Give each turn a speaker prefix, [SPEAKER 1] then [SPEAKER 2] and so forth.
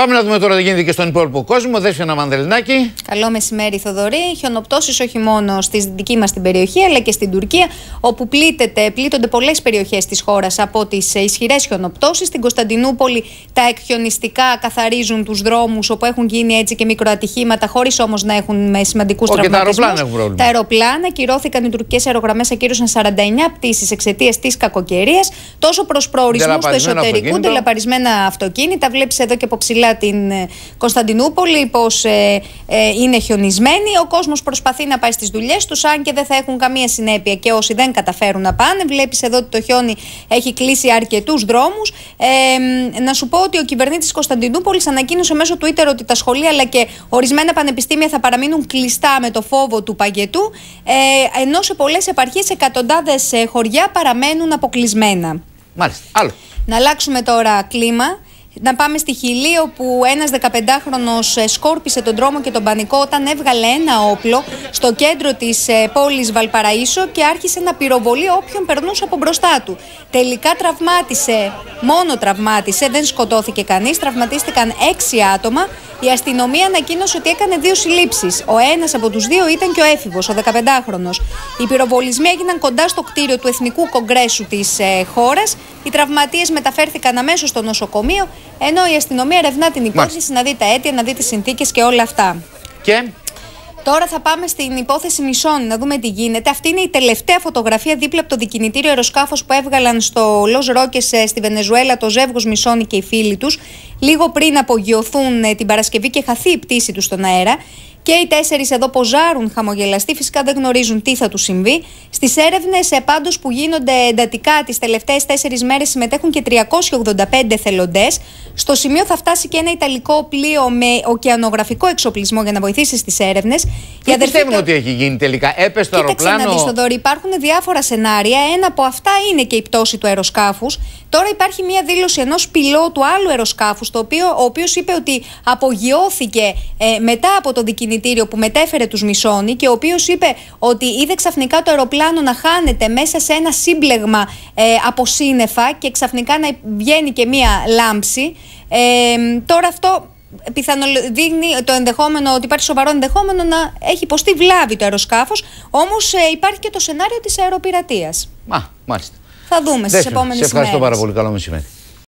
[SPEAKER 1] Πάμε να δούμε τώρα τι γίνεται και στον υπόλοιπο κόσμο. Δέσαι ένα μανδελνάκι. Καλό μεσημέρι, Θοδωρή. Χιονοπτώσεις όχι μόνο στη δική μας την περιοχή, αλλά και στην Τουρκία, όπου πλήττεται, πλήττονται πολλές περιοχές της χώρας από τις ε, ισχυρές χιονοπτώσεις. Στην Κωνσταντινούπολη τα εκχιονιστικά καθαρίζουν τους δρόμους, όπου έχουν γίνει έτσι και μικροατυχήματα, χωρίς όμως να έχουν ε, σημαντικούς τραυματισμού. Τα αεροπλάνα έχουν πρόβλημα. Τα αεροπλάνα κυρώθηκαν οι τουρκικές αερογραμμές, ακύρωσαν 49 πτήσεις εξαιτίας της κακοκαιρίας, τόσο προς προορισμούς του εσωτερικού, τελαπαρισμένα αυτοκίνητα. Βλέπεις εδώ και από ψηλά την ε, Κωνσταντινούπολη, πώς ε, ε, είναι χιονισμένη. Ο κόσμος προσπαθεί να πάει στις δουλειές τους, αν και δεν θα έχουν καμία συνέπεια και όσοι δεν καταφέρουν να πάνε. Βλέπεις εδώ ότι το χιόνι έχει κλείσει αρκετούς δρόμους. Ε, να σου πω ότι ο κυβερνήτης Κωνσταντινούπολης ανακοίνωσε μέσω Twitter ότι τα σχολεία αλλά και ορισμένα πανεπιστήμια θα παραμείνουν κλειστά με το φόβο του παγετού, ε, ενώ σε πολλές επαρχίες εκατοντάδες χωριά παραμένουν αποκλεισμένα. Μάλιστα. Άλλο. Να αλλάξουμε τώρα κλίμα. Να πάμε στη Χιλή, όπου ένας 15χρονο ε, σκόρπισε τον τρόμο και τον πανικό όταν έβγαλε ένα όπλο στο κέντρο της ε, πόλης Βαλπαραίσο και άρχισε να πυροβολεί όποιον περνούσε από μπροστά του. Τελικά τραυμάτισε, μόνο τραυμάτισε, δεν σκοτώθηκε κανείς. Τραυματίστηκαν έξι άτομα. Η αστυνομία ανακοίνωσε ότι έκανε δύο συλλήψεις. Ο ένας από τους δύο ήταν και ο έφηβος, ο 15χρονο. Οι πυροβολισμοί έγιναν κοντά στο κτίριο του Εθνικού Κογκρέσου της ε, χώρας. Οι τραυματίες μεταφέρθηκαν αμέσως στο νοσοκομείο, ενώ η αστυνομία ερευνά την υπόθεση να δει τα αίτια, να δει τις συνθήκες και όλα αυτά. Τώρα θα πάμε στην υπόθεση Μισών να δούμε τι γίνεται. Αυτή είναι η τελευταία φωτογραφία δίπλα από το δικινητήριο αεροσκάφος που έβγαλαν στο Λος Ρόκες ε, στη Βενεζουέλα το ζεύγος Μισόνη και οι φίλοι τους, λίγο πριν απογειωθούν ε, την Παρασκευή και χαθεί η πτήση τους στον αέρα. Και οι τέσσερις εδώ ποζάρουν χαμογελαστοί, φυσικά δεν γνωρίζουν τι θα τους συμβεί. Στις έρευνες ε, πάντως που γίνονται εντατικά τις τελευταίες τέσσερις μέρες συμμετέχουν και 385 θελοντές. Στο σημείο θα φτάσει και ένα Ιταλικό πλοίο με ωκεανογραφικό εξοπλισμό για να βοηθήσει στις έρευνες. Τι πιστεύουν ότι έχει γίνει τελικά, έπεσε το αεροπλάνο. Κοίταξε να δεις, Δωρή, υπάρχουν διάφορα σενάρια. Ένα από αυτά είναι και η πτώση του αεροσκάφους. Τώρα υπάρχει μία δήλωση ενός πιλότου άλλου αεροσκάφους, ο οποίος είπε ότι απογειώθηκε ε, μετά από το κινητήριο που μετέφερε τους Μισόνι και ο οποίος είπε ότι είδε ξαφνικά το αεροπλάνο να χάνεται μέσα σε ένα σύμπλεγμα ε, από σύννεφα και ξαφνικά να βγαίνει και μία λάμψη. Ε, τώρα αυτό πιθανό, δείχνει το ενδεχόμενο, ότι υπάρχει σοβαρό ενδεχόμενο να έχει υποστεί βλάβη το αεροσκάφος. Όμως ε, υπάρχει και το σενάριο της αεροπειρατείας. Μα, μάλιστα. Θα δούμε στι επόμενε μέρε. Σε ευχαριστώ πάρα πολύ. Καλό μεσημέρι.